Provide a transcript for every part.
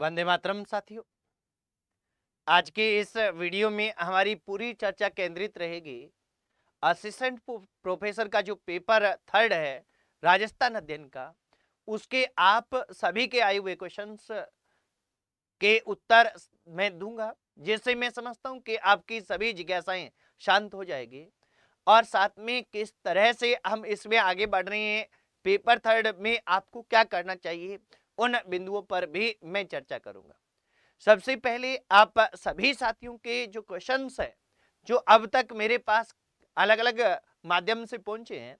वंदे मातरम साथियों आज के इस वीडियो में हमारी पूरी चर्चा केंद्रित रहेगी असिस्टेंट प्रोफेसर का जो पेपर थर्ड है राजस्थान अध्ययन का उसके आप सभी के आए हुए क्वेश्चंस के उत्तर मैं दूंगा जिससे मैं समझता हूं कि आपकी सभी जिज्ञासाएं शांत हो जाएगी और साथ में किस तरह से हम इसमें आगे बढ़ रहे हैं पेपर थर्ड में आपको क्या करना चाहिए उन बिंदुओं पर भी मैं चर्चा करूंगा सबसे पहले आप सभी साथियों के जो क्वेश्चन है जो अब तक मेरे पास अलग अलग माध्यम से पहुंचे हैं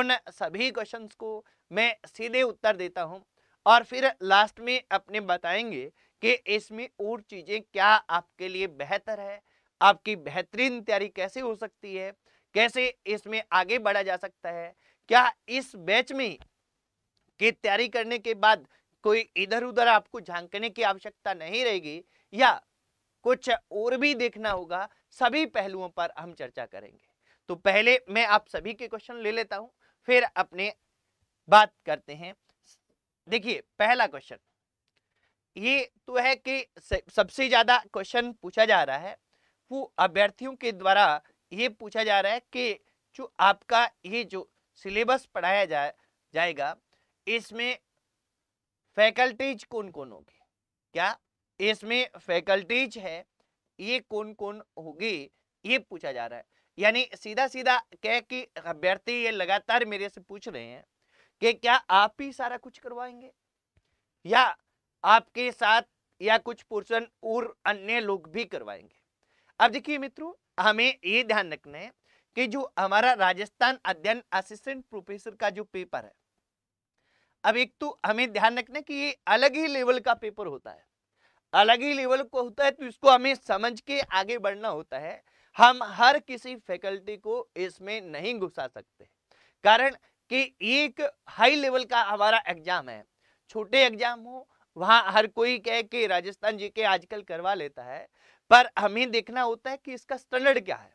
उन सभी क्वेश्चन को मैं सीधे उत्तर देता हूं और फिर लास्ट में अपने बताएंगे कि इसमें और चीज़ें क्या आपके लिए बेहतर है आपकी बेहतरीन तैयारी कैसे हो सकती है कैसे इसमें आगे बढ़ा जा सकता है क्या इस बैच में की तैयारी करने के बाद कोई इधर उधर आपको झांकने की आवश्यकता नहीं रहेगी या कुछ और भी देखना होगा सभी पहलुओं पर हम चर्चा करेंगे तो पहले मैं आप सभी के क्वेश्चन ले लेता हूं फिर अपने बात करते हैं देखिए पहला क्वेश्चन ये तो है कि सबसे ज्यादा क्वेश्चन पूछा जा रहा है वो अभ्यर्थियों के द्वारा ये पूछा जा रहा है कि जो आपका ये जो सिलेबस पढ़ाया जा जाएगा इसमें फैकल्टीज कौन कौन होगी क्या इसमें फैकल्टीज है ये कौन कौन होगी ये पूछा जा रहा है यानी सीधा सीधा कह कि अभ्यर्थी ये लगातार मेरे से पूछ रहे हैं कि क्या आप ही सारा कुछ करवाएंगे या आपके साथ या कुछ पोर्सन और अन्य लोग भी करवाएंगे अब देखिए मित्रों हमें ये ध्यान रखना है कि जो हमारा राजस्थान अध्ययन असिस्टेंट प्रोफेसर का जो पेपर है अब एक तो हमें ध्यान रखना कि ये अलग ही लेवल का पेपर होता है अलग ही लेवल को होता है तो इसको हमें समझ के आगे बढ़ना होता है हम हर किसी फैकल्टी को इसमें नहीं घुसा सकते कारण कि एक हाई लेवल का हमारा एग्जाम है छोटे एग्जाम हो वहाँ हर कोई कह के राजस्थान जी के आजकल करवा लेता है पर हमें देखना होता है कि इसका स्टैंडर्ड क्या है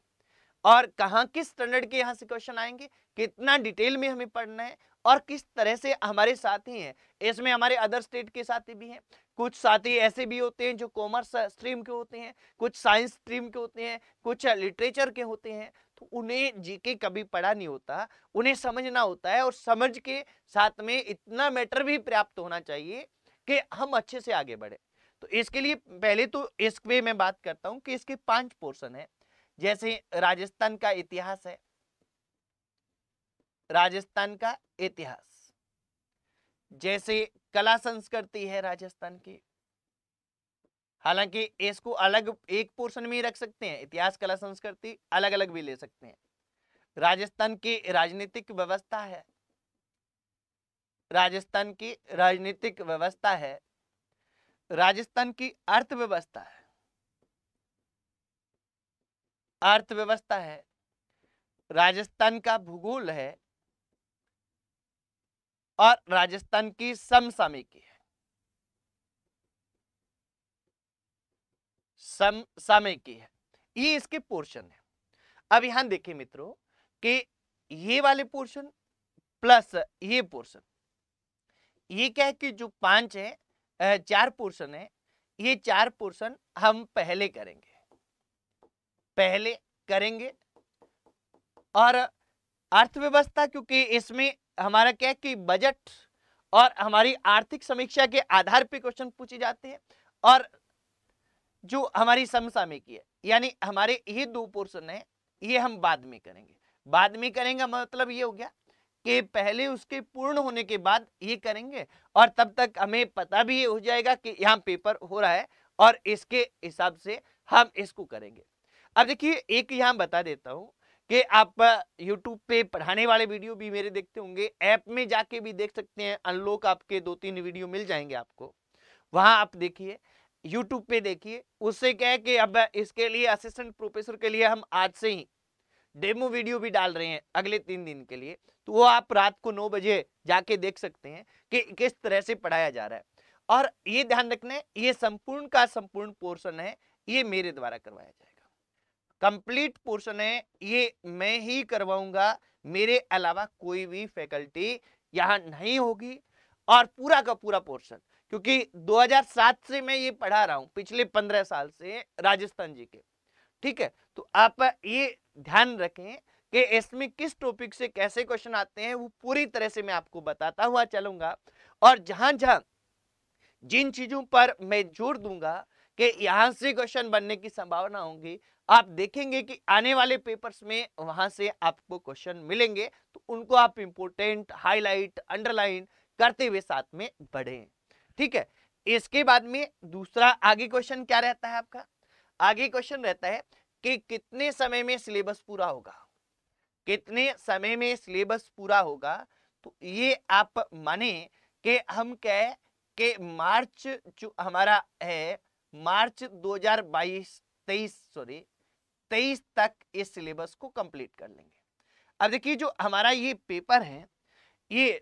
और कहाँ किस स्टैंडर्ड के यहाँ से क्वेश्चन आएंगे कितना डिटेल में हमें पढ़ना है और किस तरह से हमारे साथी हैं इसमें हमारे अदर स्टेट के साथी भी हैं कुछ साथी ऐसे भी होते हैं जो कॉमर्स स्ट्रीम के होते हैं कुछ साइंस स्ट्रीम के होते हैं कुछ लिटरेचर के होते हैं तो उन्हें जीके कभी पढ़ा नहीं होता उन्हें समझना होता है और समझ के साथ में इतना मैटर भी प्राप्त होना चाहिए कि हम अच्छे से आगे बढ़े तो इसके लिए पहले तो इस पे मैं बात करता हूँ कि इसके पांच पोर्सन है जैसे राजस्थान का इतिहास है राजस्थान का इतिहास जैसे कला संस्कृति है राजस्थान की हालांकि इसको अलग एक पोर्शन में ही रख सकते हैं इतिहास कला संस्कृति अलग अलग भी ले सकते हैं राजस्थान की राजनीतिक व्यवस्था है राजस्थान की राजनीतिक व्यवस्था है राजस्थान की अर्थव्यवस्था है अर्थव्यवस्था है राजस्थान का भूगोल है और राजस्थान की समसामयिकी है समसामयिकी है ये इसके पोर्शन है अब यहां देखिए मित्रों कि ये वाले पोर्शन प्लस ये पोर्शन ये क्या है कि जो पांच है चार पोर्शन है ये चार पोर्शन हम पहले करेंगे पहले करेंगे और अर्थव्यवस्था क्योंकि इसमें हमारा क्या कि बजट और हमारी आर्थिक समीक्षा के आधार पर क्वेश्चन पूछे जाते हैं और जो हमारी समसामयिकी है यानी हमारे ये दो पोर्शन है ये हम बाद में करेंगे बाद में करेंगे मतलब ये हो गया कि पहले उसके पूर्ण होने के बाद ये करेंगे और तब तक हमें पता भी हो जाएगा कि यहाँ पेपर हो रहा है और इसके हिसाब से हम इसको करेंगे अब देखिए एक यहाँ बता देता हूँ कि आप यूट्यूब पे पढ़ाने वाले वीडियो भी मेरे देखते होंगे ऐप में जाके भी देख सकते हैं अनलॉक आपके दो तीन वीडियो मिल जाएंगे आपको वहां आप देखिए यूट्यूब पे देखिए उससे क्या है कि अब इसके लिए असिस्टेंट प्रोफेसर के लिए हम आज से ही डेमो वीडियो भी डाल रहे हैं अगले तीन दिन के लिए तो वो आप रात को नौ बजे जाके देख सकते हैं कि किस तरह से पढ़ाया जा रहा है और ये ध्यान रखना है ये संपूर्ण का संपूर्ण पोर्शन है ये मेरे द्वारा करवाया जाएगा कंप्लीट पोर्शन है ये मैं ही करवाऊंगा मेरे अलावा कोई भी फैकल्टी यहाँ नहीं होगी और पूरा का पूरा पोर्शन क्योंकि 2007 से मैं ये पढ़ा रहा हूँ पिछले 15 साल से राजस्थान जी के ठीक है तो आप ये ध्यान रखें कि इसमें किस टॉपिक से कैसे क्वेश्चन आते हैं वो पूरी तरह से मैं आपको बताता हुआ चलूंगा और जहां जहां जिन चीजों पर मैं जोर दूंगा कि यहां से क्वेश्चन बनने की संभावना होगी आप देखेंगे कि आने वाले पेपर्स में वहां से आपको क्वेश्चन मिलेंगे तो उनको आप इंपोर्टेंट हाईलाइट अंडरलाइन करते हुए साथ में बढ़े ठीक है इसके बाद में दूसरा आगे क्वेश्चन क्या रहता है आपका आगे क्वेश्चन रहता है कि कितने समय में सिलेबस पूरा होगा कितने समय में सिलेबस पूरा होगा तो ये आप माने कि हम कह के मार्च जो हमारा है मार्च 2022 23 सॉरी 23 तक इस सिलेबस को कंप्लीट कर लेंगे अब देखिए जो हमारा ये पेपर है ये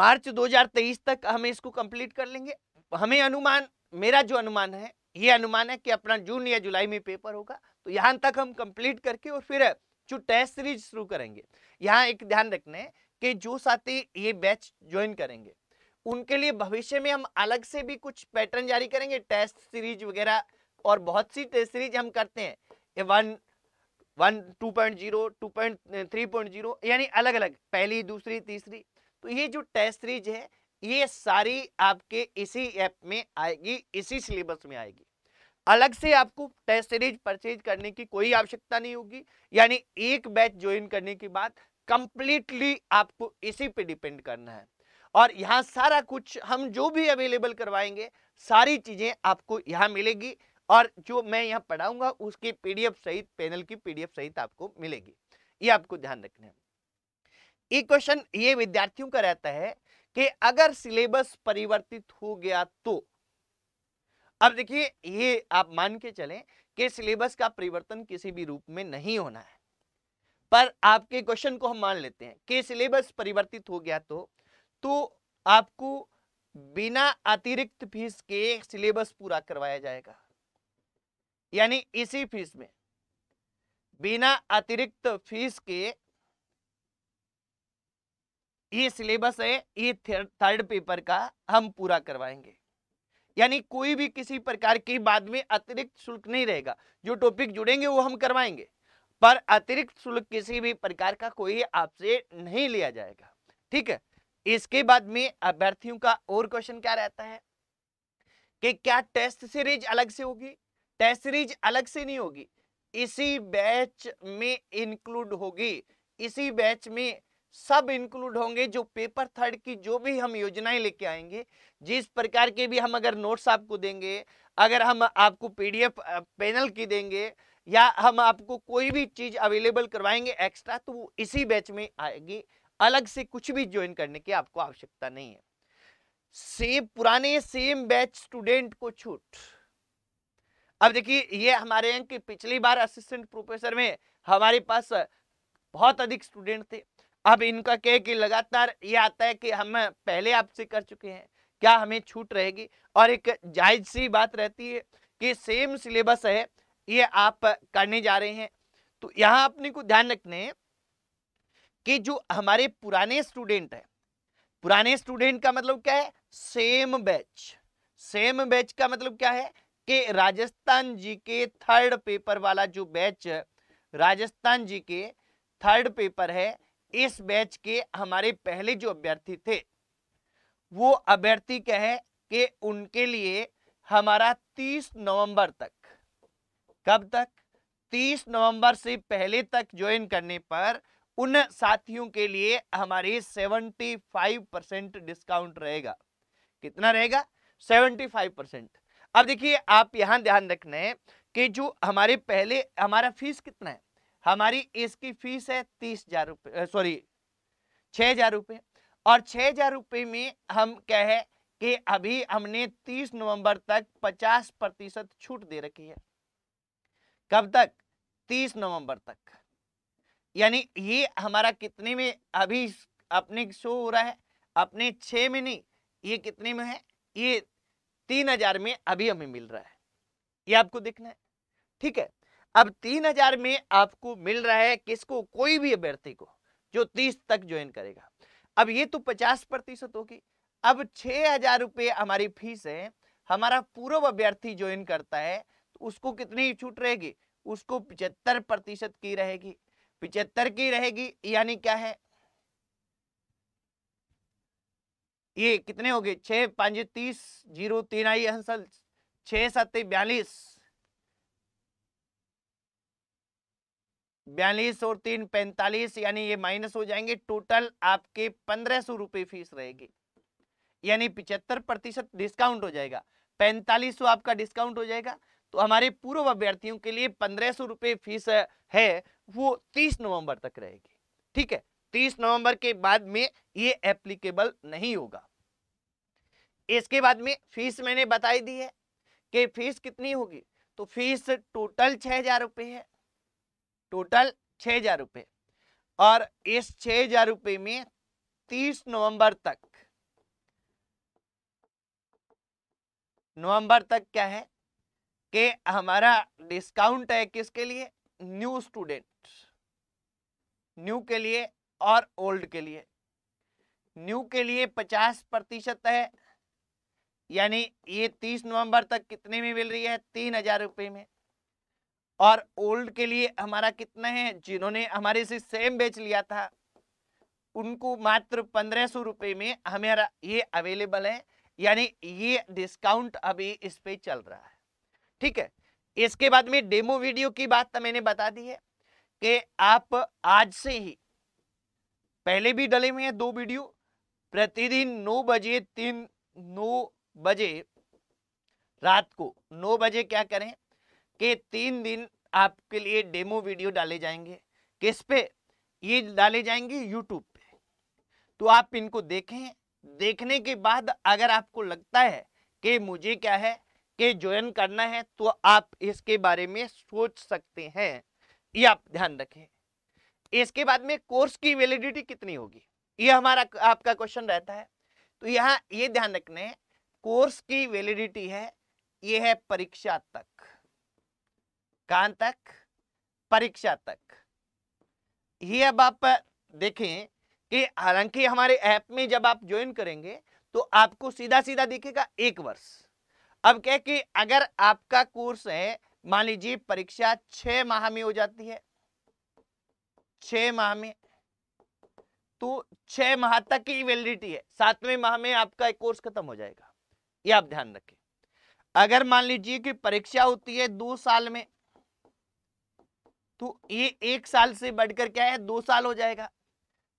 मार्च 2023 तक हमें इसको कंप्लीट कर लेंगे हमें अनुमान मेरा जो अनुमान है ये अनुमान है कि अपना जून या जुलाई में पेपर होगा तो यहां तक हम कंप्लीट करके और फिर जो टेस्ट सीरीज शुरू करेंगे यहाँ एक ध्यान रखना है कि जो साथी ये बैच ज्वाइन करेंगे उनके लिए भविष्य में हम अलग से भी कुछ पैटर्न जारी करेंगे टेस्ट सीरीज वगैरह और बहुत सी टेस्ट सीरीज हम करते हैं one one two point zero two point three point zero यानी अलग अलग पहली दूसरी तीसरी तो ये जो टेस्ट सीरीज है ये सारी आपके इसी ऐप में आएगी इसी सिलेबस में आएगी अलग से आपको टेस्ट सीरीज परचेज करने की कोई आवश्यकता नहीं होगी यानी एक बैच ज्वाइन करने के बाद कंप्लीटली आपको इसी पे डिपेंड करना है और यहाँ सारा कुछ हम जो भी अवेलेबल करवाएंगे सारी चीज़ें आपको यहाँ मिलेगी और जो मैं यहाँ पढ़ाऊंगा उसकी पीडीएफ सहित पैनल की पीडीएफ सहित आपको मिलेगी ये आपको ध्यान रखना है ये क्वेश्चन ये विद्यार्थियों का रहता है कि अगर सिलेबस परिवर्तित हो गया तो अब देखिए ये आप मान के चलें कि सिलेबस का परिवर्तन किसी भी रूप में नहीं होना है पर आपके क्वेश्चन को हम मान लेते हैं कि सिलेबस परिवर्तित हो गया तो तो आपको बिना अतिरिक्त फीस के सिलेबस पूरा करवाया जाएगा यानी इसी फीस में बिना अतिरिक्त फीस के ये सिलेबस है ये थर्ड पेपर का हम पूरा करवाएंगे यानी कोई भी किसी प्रकार की बाद में अतिरिक्त शुल्क नहीं रहेगा जो टॉपिक जुड़ेंगे वो हम करवाएंगे पर अतिरिक्त शुल्क किसी भी प्रकार का कोई आपसे नहीं लिया जाएगा ठीक है इसके बाद में अभ्यर्थियों का और क्वेश्चन क्या रहता है कि क्या टेस्ट सीरीज अलग से होगी टेस्ट सीरीज अलग से नहीं होगी इसी बैच में इंक्लूड होगी इसी बैच में सब इंक्लूड होंगे जो पेपर थर्ड की जो भी हम योजनाएं लेके आएंगे जिस प्रकार के भी हम अगर नोट्स आपको देंगे अगर हम आपको पीडीएफ पैनल की देंगे या हम आपको कोई भी चीज अवेलेबल करवाएंगे एक्स्ट्रा तो वो इसी बैच में आएगी अलग से कुछ भी ज्वाइन करने की आपको आवश्यकता नहीं है सेम पुराने सेम बैच स्टूडेंट को छूट अब देखिए ये हमारे यहाँ की पिछली बार असिस्टेंट प्रोफेसर में हमारे पास बहुत अधिक स्टूडेंट थे अब इनका कह कि लगातार ये आता है कि हम पहले आपसे कर चुके हैं क्या हमें छूट रहेगी और एक जायज सी बात रहती है कि सेम सिलेबस है ये आप करने जा रहे हैं तो यहाँ अपने को ध्यान रखने कि जो हमारे पुराने स्टूडेंट है पुराने स्टूडेंट का मतलब क्या है सेम बैच सेम बैच का मतलब क्या है कि राजस्थान जी के थर्ड पेपर वाला जो बैच राजस्थान जी के थर्ड पेपर है इस बैच के हमारे पहले जो अभ्यर्थी थे वो अभ्यर्थी क्या है कि उनके लिए हमारा 30 नवंबर तक कब तक 30 नवंबर से पहले तक ज्वाइन करने पर उन साथियों के लिए हमारी 75 परसेंट डिस्काउंट रहेगा कितना रहेगा 75 परसेंट अब देखिए आप यहां ध्यान रखना है कि जो हमारे पहले हमारा फीस कितना है हमारी इसकी फीस है तीस हजार रुपये सॉरी छः हजार रुपये और छः हजार रुपये में हम क्या है कि अभी हमने 30 नवंबर तक 50 प्रतिशत छूट दे रखी है कब तक 30 नवंबर तक यानी ये हमारा कितने में अभी अपने शो हो रहा है अपने छ में नहीं ये कितने में है ये तीन हजार में अभी हमें मिल रहा है ये आपको देखना है ठीक है अब तीन हजार में आपको मिल रहा है किसको कोई भी अभ्यर्थी को जो तीस तक ज्वाइन करेगा अब ये तो पचास प्रतिशत होगी अब छ हजार रुपये हमारी फीस है हमारा पूर्व अभ्यर्थी ज्वाइन करता है तो उसको कितनी छूट रहेगी उसको पचहत्तर प्रतिशत की रहेगी पिचहत्तर की रहेगी यानी क्या है ये कितने हो गए छह पांच तीस जीरो तीन आई हंसल छह सात बयालीस बयालीस और तीन पैंतालीस यानी ये माइनस हो जाएंगे टोटल आपके पंद्रह सौ रुपये फीस रहेगी यानी पिचहत्तर प्रतिशत डिस्काउंट हो जाएगा पैंतालीस सौ आपका डिस्काउंट हो जाएगा तो हमारे पूर्व अभ्यर्थियों के लिए पंद्रह सौ रुपये फीस है वो 30 नवंबर तक रहेगी ठीक है 30 नवंबर के बाद में ये एप्लीकेबल नहीं होगा इसके बाद में फीस मैंने बताई दी है कि फीस कितनी होगी तो फीस टोटल छह हजार रुपये है टोटल छह हजार रुपये और इस छह हजार रुपये में तीस नवंबर तक नवंबर तक क्या है कि हमारा डिस्काउंट है किसके लिए न्यू स्टूडेंट न्यू के लिए और ओल्ड के लिए न्यू के लिए 50 प्रतिशत है यानी ये 30 नवंबर तक कितने में मिल रही है तीन हजार रुपये में और ओल्ड के लिए हमारा कितना है जिन्होंने हमारे से सेम बेच लिया था उनको मात्र पंद्रह सौ रुपये में हमारा ये अवेलेबल है यानी ये डिस्काउंट अभी इस पे चल रहा है ठीक है इसके बाद में डेमो वीडियो की बात तो मैंने बता दी है कि आप आज से ही पहले भी डले हुए हैं दो वीडियो प्रतिदिन नौ बजे तीन नौ बजे रात को नौ बजे क्या करें कि तीन दिन आपके लिए डेमो वीडियो डाले जाएंगे किस पे ये डाले जाएंगे यूट्यूब पे तो आप इनको देखें देखने के बाद अगर आपको लगता है कि मुझे क्या है के ज्वाइन करना है तो आप इसके बारे में सोच सकते हैं ये आप ध्यान रखें इसके बाद में कोर्स की वैलिडिटी कितनी होगी ये हमारा आपका क्वेश्चन रहता है तो यहाँ ये ध्यान रखना है कोर्स की वैलिडिटी है ये है परीक्षा तक कहां तक परीक्षा तक ये अब आप देखें कि हालांकि हमारे ऐप में जब आप ज्वाइन करेंगे तो आपको सीधा सीधा दिखेगा एक वर्ष अब क्या कि अगर आपका कोर्स है मान लीजिए परीक्षा छह माह में हो जाती है छह माह में तो छह माह तक की वैलिडिटी है सातवें माह में आपका एक कोर्स खत्म हो जाएगा ये आप ध्यान रखें अगर मान लीजिए कि परीक्षा होती है दो साल में तो ये एक साल से बढ़कर क्या है दो साल हो जाएगा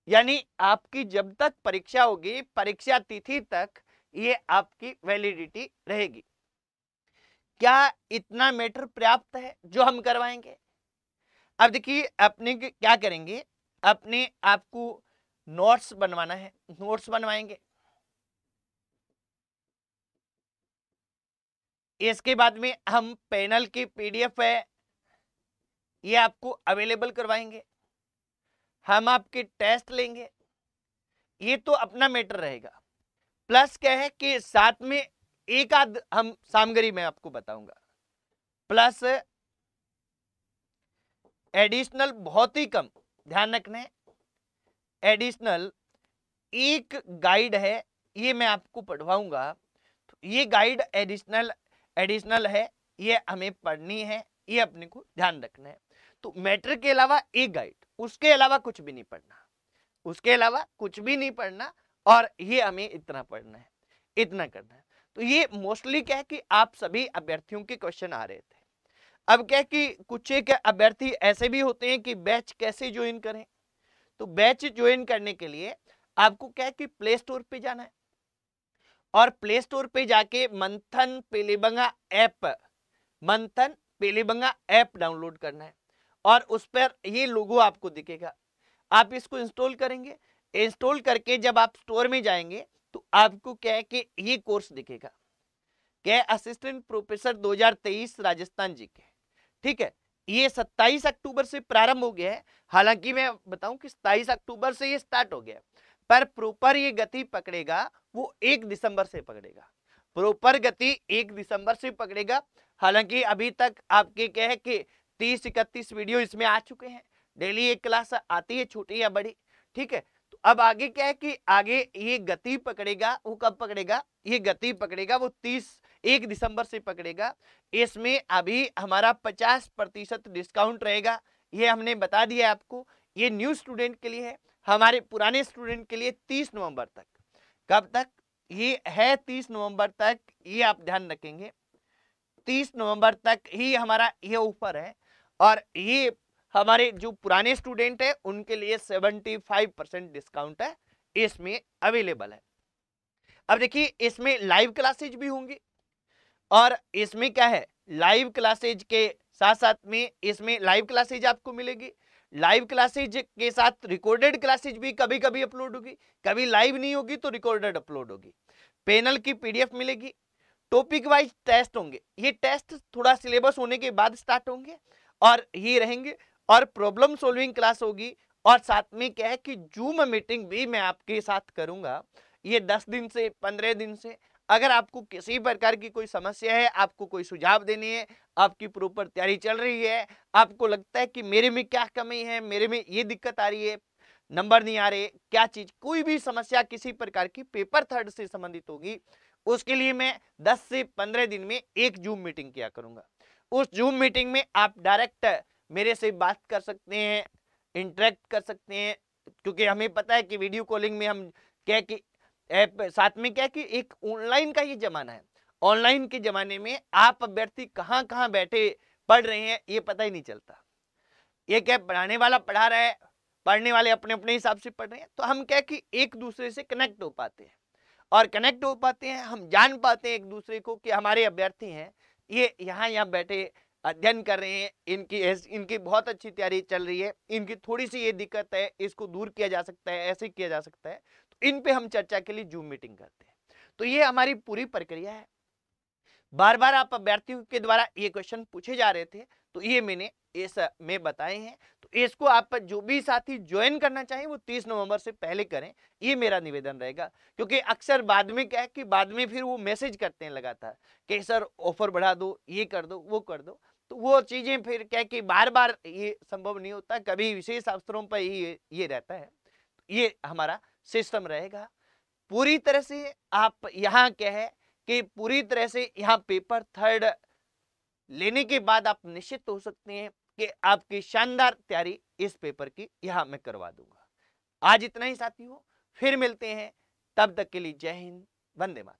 यानी आपकी जब तक परीक्षा होगी परीक्षा तिथि तक ये आपकी वैलिडिटी रहेगी क्या इतना मैटर पर्याप्त है जो हम करवाएंगे अब देखिए अपने क्या करेंगे अपने आपको नोट्स बनवाना है नोट्स बनवाएंगे इसके बाद में हम पैनल की पीडीएफ है ये आपको अवेलेबल करवाएंगे हम आपके टेस्ट लेंगे ये तो अपना मैटर रहेगा प्लस क्या है कि साथ में एक आध हम सामग्री में आपको बताऊंगा प्लस एडिशनल बहुत ही कम ध्यान रखने एडिशनल एक गाइड है ये मैं आपको पढ़वाऊंगा तो ये गाइड एडिशनल एडिशनल है ये हमें पढ़नी है ये अपने को ध्यान रखना है तो मैटर के अलावा एक गाइड उसके अलावा कुछ भी नहीं पढ़ना उसके अलावा कुछ भी नहीं पढ़ना और ये हमें इतना पढ़ना है इतना करना है तो ये मोस्टली क्या है कि आप सभी अभ्यर्थियों के क्वेश्चन आ रहे थे अब क्या कि कुछ एक अभ्यर्थी ऐसे भी होते हैं कि बैच कैसे ज्वाइन करें तो बैच ज्वाइन करने के लिए आपको क्या है कि प्ले स्टोर पे जाना है और प्ले स्टोर पे जाके मंथन पेलीबंगा ऐप मंथन पेलीबंगा ऐप डाउनलोड करना है और उस पर ये लोगो आपको दिखेगा आप इसको इंस्टॉल करेंगे इंस्टॉल करके जब आप स्टोर में जाएंगे तो आपको क्या है कि ये कोर्स दिखेगा क्या असिस्टेंट प्रोफेसर 2023 राजस्थान जी के ठीक है ये 27 अक्टूबर से प्रारंभ हो गया है हालांकि मैं बताऊं कि 27 अक्टूबर से ये स्टार्ट हो गया पर प्रॉपर ये गति पकड़ेगा वो एक दिसंबर से पकड़ेगा प्रॉपर गति एक दिसंबर से पकड़ेगा हालांकि अभी तक आपके क्या है कि तीस इकतीस वीडियो इसमें आ चुके हैं डेली एक क्लास आती है छोटी या बड़ी ठीक है अब आगे क्या है कि आगे ये गति पकड़ेगा वो कब पकड़ेगा ये गति पकड़ेगा वो तीस एक दिसंबर से पकड़ेगा इसमें अभी हमारा पचास प्रतिशत डिस्काउंट रहेगा ये हमने बता दिया आपको ये न्यू स्टूडेंट के लिए है हमारे पुराने स्टूडेंट के लिए तीस नवंबर तक कब तक ये है तीस नवंबर तक ये आप ध्यान रखेंगे तीस नवंबर तक ही हमारा ये ऑफर है और ये हमारे जो पुराने स्टूडेंट है उनके लिए 75 परसेंट डिस्काउंट है इसमें अवेलेबल है अब देखिए इसमें लाइव क्लासेज भी होंगी और इसमें क्या है लाइव क्लासेज के साथ साथ में इसमें लाइव क्लासेज आपको मिलेगी लाइव क्लासेज के साथ रिकॉर्डेड क्लासेज भी कभी कभी अपलोड होगी कभी लाइव नहीं होगी तो रिकॉर्डेड अपलोड होगी पैनल की पीडीएफ मिलेगी टॉपिक वाइज टेस्ट होंगे ये टेस्ट थोड़ा सिलेबस होने के बाद स्टार्ट होंगे और ये रहेंगे और प्रॉब्लम सॉल्विंग क्लास होगी और साथ में क्या है कि जूम मीटिंग भी मैं आपके साथ करूंगा ये दस दिन से पंद्रह दिन से अगर आपको किसी प्रकार की कोई समस्या है आपको कोई सुझाव देने है आपकी प्रॉपर तैयारी चल रही है आपको लगता है कि मेरे में क्या कमी है मेरे में ये दिक्कत आ रही है नंबर नहीं आ रहे क्या चीज कोई भी समस्या किसी प्रकार की पेपर थर्ड से संबंधित होगी उसके लिए मैं 10 से 15 दिन में एक जूम मीटिंग किया करूंगा उस जूम मीटिंग में आप डायरेक्ट मेरे से बात कर सकते हैं इंटरेक्ट कर सकते हैं क्योंकि हमें पता है कि वीडियो कॉलिंग में हम क्या कि ऐप साथ में क्या कि एक ऑनलाइन का ही जमाना है ऑनलाइन के जमाने में आप अभ्यर्थी कहाँ कहाँ बैठे पढ़ रहे हैं ये पता ही नहीं चलता ये क्या पढ़ाने वाला पढ़ा रहा है पढ़ने वाले अपने अपने हिसाब से पढ़ रहे हैं तो हम क्या कि एक दूसरे से कनेक्ट हो पाते हैं और कनेक्ट हो पाते हैं हम जान पाते हैं एक दूसरे को कि हमारे अभ्यर्थी हैं ये यहाँ यहाँ बैठे अध्ययन कर रहे हैं इनकी इनकी बहुत अच्छी तैयारी चल रही है इनकी थोड़ी सी ये दिक्कत है इसको दूर किया जा सकता है ऐसे किया जा सकता है तो इन पे हम चर्चा के लिए जूम मीटिंग करते हैं तो ये हमारी पूरी प्रक्रिया है बार बार आप अभ्यर्थियों के द्वारा ये क्वेश्चन पूछे जा रहे थे तो ये मैंने इस में बताए हैं तो इसको आप जो भी साथी ज्वाइन करना चाहें वो 30 नवंबर से पहले करें ये मेरा निवेदन रहेगा क्योंकि अक्सर बाद में क्या है कि बाद में फिर वो मैसेज करते हैं लगातार कि सर ऑफर बढ़ा दो ये कर दो वो कर दो तो वो चीज़ें फिर क्या कि बार बार ये संभव नहीं होता कभी विशेष अवसरों पर ये ये रहता है ये हमारा सिस्टम रहेगा पूरी तरह से आप यहाँ क्या है कि पूरी तरह से यहाँ पेपर थर्ड लेने के बाद आप निश्चित हो सकते हैं कि आपकी शानदार तैयारी इस पेपर की यहाँ मैं करवा दूंगा आज इतना ही साथी हो फिर मिलते हैं तब तक के लिए जय हिंद वंदे मात